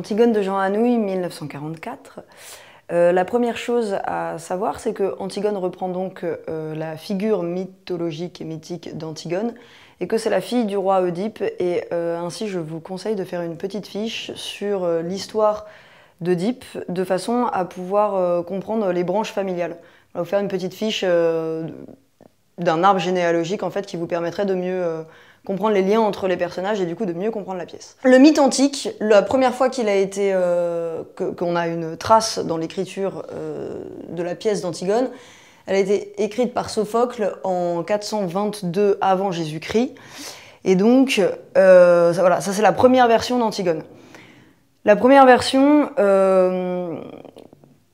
Antigone de Jean Anouilh, 1944. la première chose à savoir, c'est que Antigone reprend donc euh, la figure mythologique et mythique d'Antigone, et que c'est la fille du roi Oedipe, et euh, ainsi je vous conseille de faire une petite fiche sur euh, l'histoire d'Oedipe, de façon à pouvoir comprendre les branches familiales. On va vous faire une petite fiche d'un arbre généalogique en fait qui vous permettrait de mieux comprendre les liens entre les personnages et du coup de mieux comprendre la pièce. Le mythe antique, la première fois qu'il a été euh, qu'on a une trace dans l'écriture euh, de la pièce d'Antigone, elle a été écrite par Sophocle en 422 avant Jésus-Christ. Et donc, euh, voilà, ça c'est la première version d'Antigone. La première version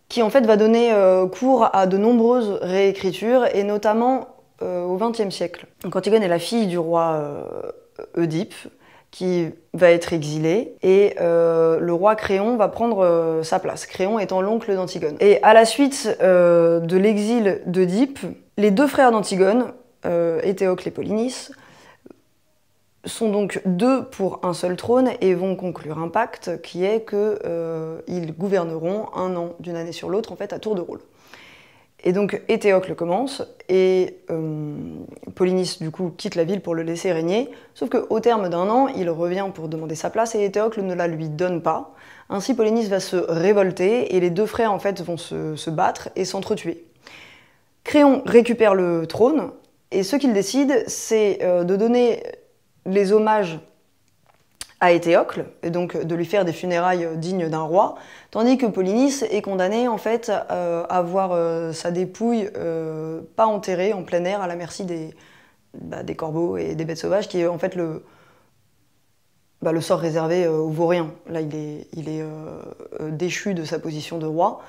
qui en fait va donner cours à de nombreuses réécritures et notamment euh, au XXe siècle. Donc Antigone est la fille du roi euh, Oedipe qui va être exilé et euh, le roi Créon va prendre sa place, Créon étant l'oncle d'Antigone. Et à la suite de l'exil d'Oedipe, les deux frères d'Antigone, Éthéocle et Polynice, sont donc deux pour un seul trône et vont conclure un pacte qui est qu'ils gouverneront un an d'une année sur l'autre en fait à tour de rôle. Et donc Étéocle commence, et euh, Polynice, du coup, quitte la ville pour le laisser régner, sauf qu'au terme d'un an, il revient pour demander sa place, et Étéocle ne la lui donne pas. Ainsi, Polynice va se révolter, et les deux frères, en fait, vont se, battre et s'entretuer. Créon récupère le trône, et ce qu'il décide, c'est euh, de donner les hommages à Étéocle, et donc euh, de lui faire des funérailles euh, dignes d'un roi, tandis que Polynice est condamné en fait euh, à voir sa dépouille pas enterrée en plein air à la merci des, bah, des corbeaux et des bêtes sauvages, qui est en fait le, bah, le sort réservé aux vauriens. Là, il est, il est déchu de sa position de roi.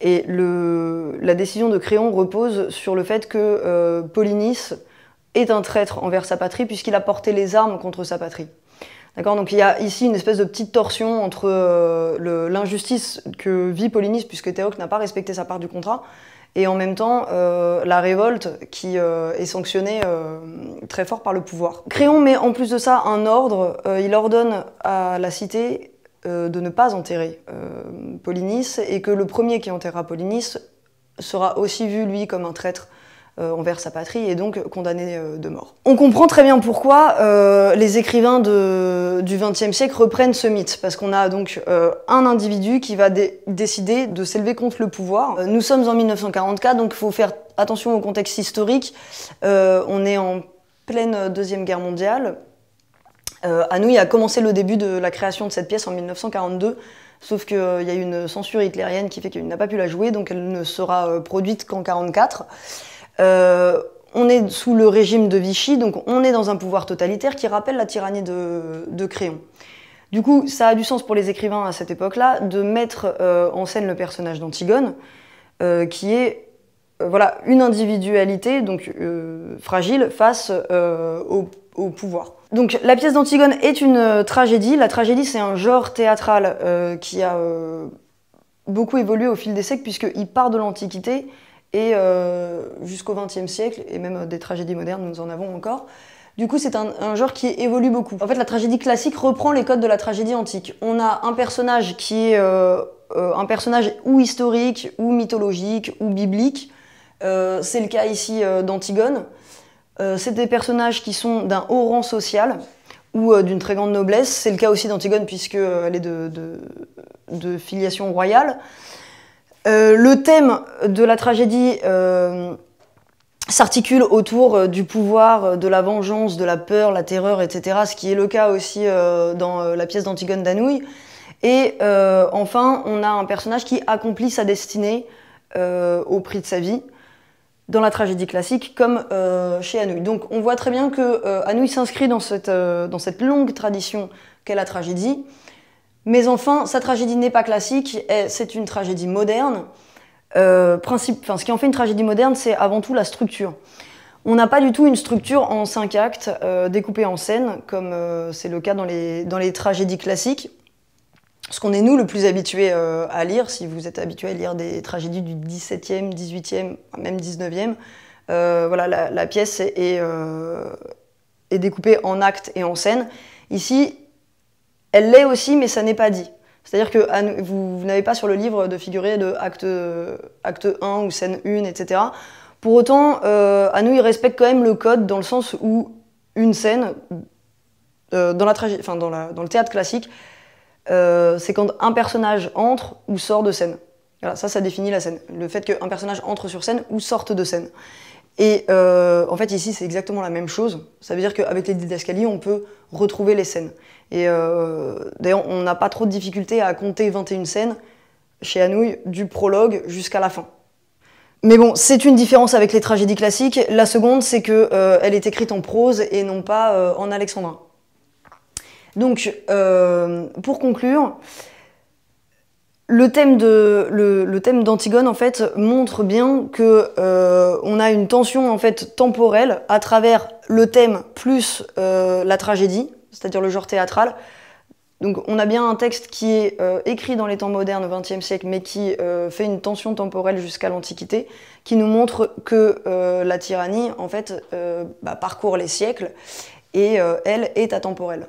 Et le, la décision de Créon repose sur le fait que Polynice est un traître envers sa patrie puisqu'il a porté les armes contre sa patrie. D'accord Donc il y a ici une espèce de petite torsion entre euh, l'injustice que vit Polynice, puisque Théoc n'a pas respecté sa part du contrat, et en même temps euh, la révolte qui euh, est sanctionnée très fort par le pouvoir. Créon met en plus de ça un ordre, il ordonne à la cité de ne pas enterrer Polynice, et que le premier qui enterrera Polynice sera aussi vu, lui, comme un traître euh, envers sa patrie et donc condamné euh, de mort. On comprend très bien pourquoi euh, les écrivains du XXe siècle reprennent ce mythe, parce qu'on a donc un individu qui va décider de s'élever contre le pouvoir. Nous sommes en 1944, donc il faut faire attention au contexte historique. on est en pleine Deuxième Guerre mondiale. à nous, il a commencé le début de la création de cette pièce en 1942. Sauf qu'il y a une censure hitlérienne qui fait qu'il n'a pas pu la jouer, donc elle ne sera produite qu'en 1944. Euh, on est sous le régime de Vichy, donc on est dans un pouvoir totalitaire qui rappelle la tyrannie de, Créon. Du coup, ça a du sens pour les écrivains à cette époque-là de mettre euh, en scène le personnage d'Antigone, euh, qui est voilà, une individualité donc fragile face au, au, pouvoir. Donc la pièce d'Antigone est une tragédie. La tragédie, c'est un genre théâtral qui a beaucoup évolué au fil des siècles, puisqu'il part de l'Antiquité et euh, jusqu'au XXe siècle, et même euh, des tragédies modernes, nous en avons encore. Du coup, c'est un, genre qui évolue beaucoup. En fait, la tragédie classique reprend les codes de la tragédie antique. On a un personnage qui est euh, un personnage ou historique, ou mythologique, ou biblique. c'est le cas ici d'Antigone. c'est des personnages qui sont d'un haut rang social ou d'une très grande noblesse. C'est le cas aussi d'Antigone puisqu'elle est de, filiation royale. Euh, le thème de la tragédie euh, s'articule autour euh, du pouvoir, de la vengeance, de la peur, la terreur, etc. Ce qui est le cas aussi dans la pièce d'Antigone d'Anouilh. Et enfin, on a un personnage qui accomplit sa destinée au prix de sa vie dans la tragédie classique comme chez Anouilh. Donc on voit très bien que Anouilh s'inscrit dans dans cette longue tradition qu'est la tragédie. Mais enfin, sa tragédie n'est pas classique, c'est une tragédie moderne. Euh, enfin, ce qui en fait une tragédie moderne, c'est avant tout la structure. On n'a pas du tout une structure en cinq actes euh, découpée en scènes, comme euh, c'est le cas dans les, dans les tragédies classiques. Ce qu'on est nous le plus habitué euh, à lire, si vous êtes habitué à lire des tragédies du 17e, 18e, même 19e, voilà, la, pièce est, est, est découpée en actes et en scènes. Ici, elle l'est aussi, mais ça n'est pas dit. C'est-à-dire que vous, n'avez pas sur le livre de figurer de acte, acte 1 ou scène 1, etc. Pour autant, euh, à nous, il respecte quand même le code dans le sens où une scène, euh, dans, la dans, dans, le théâtre classique, euh, c'est quand un personnage entre ou sort de scène. Voilà, ça, ça définit la scène. Le fait qu'un personnage entre sur scène ou sorte de scène. Et euh, en fait, ici, c'est exactement la même chose. Ça veut dire qu'avec les didascalies, on peut retrouver les scènes. Et euh, d'ailleurs, on n'a pas trop de difficulté à compter 21 scènes chez Hanouille, du prologue jusqu'à la fin. Mais bon, c'est une différence avec les tragédies classiques. La seconde, c'est qu'elle euh, est écrite en prose et non pas en alexandrin. Donc, pour conclure, le thème d'Antigone en fait montre bien que euh, on a une tension en fait temporelle à travers le thème plus euh, la tragédie, c'est-à-dire le genre théâtral. Donc on a bien un texte qui est euh, écrit dans les temps modernes au XXe siècle, mais qui fait une tension temporelle jusqu'à l'Antiquité, qui nous montre que la tyrannie en fait bah, parcourt les siècles et elle est atemporelle.